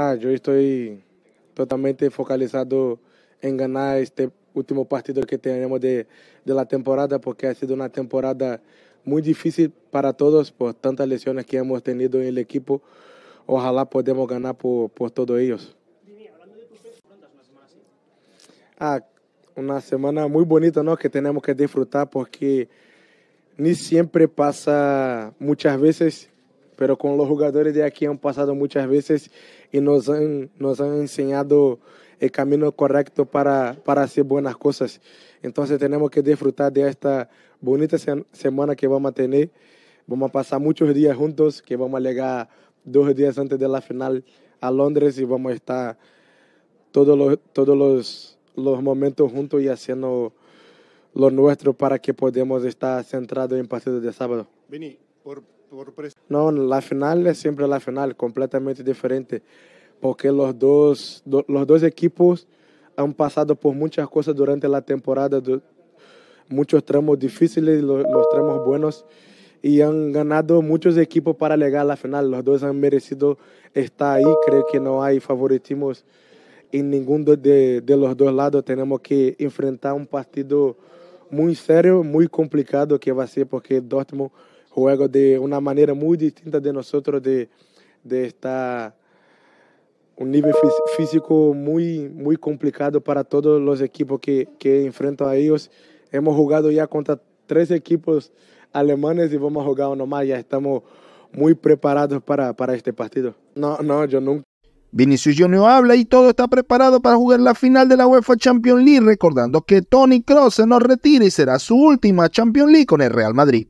Ah, eu estou totalmente focalizado em ganhar este último partido que tenemos de, da la temporada porque ha sido uma temporada muito difícil para todos por tantas lesões que hemos tenido no equipo. Ojalá podamos ganhar por, por todos eles. Ah, uma semana muito bonita, não, Que temos que disfrutar porque nem sempre passa, muitas vezes. pero con los jugadores de aquí han pasado muchas veces y nos han, nos han enseñado el camino correcto para, para hacer buenas cosas. Entonces tenemos que disfrutar de esta bonita semana que vamos a tener. Vamos a pasar muchos días juntos, que vamos a llegar dos días antes de la final a Londres y vamos a estar todos los, todos los, los momentos juntos y haciendo lo nuestro para que podamos estar centrados en partido de sábado. Vini, por no, la final es siempre la final, completamente diferente, porque los dos, los dos equipos han pasado por muchas cosas durante la temporada, muchos tramos difíciles, los, tramos buenos, y han ganado muchos equipos para llegar a la final. Los dos han merecido estar ahí, creo que no hay favoritismos en ninguno de, de los dos lados, tenemos que enfrentar un partido muy serio, muy complicado que va a ser porque Dortmund juego de una manera muy distinta de nosotros de, de estar un nivel físico muy, muy complicado para todos los equipos que, que enfrentan a ellos. Hemos jugado ya contra tres equipos alemanes y vamos a jugar uno más. Ya estamos muy preparados para, este partido. No, no, yo nunca. Vinicius Junior habla y todo está preparado para jugar la final de la UEFA Champions League, recordando que Tony Cross se nos retira y será su última Champions League con el Real Madrid.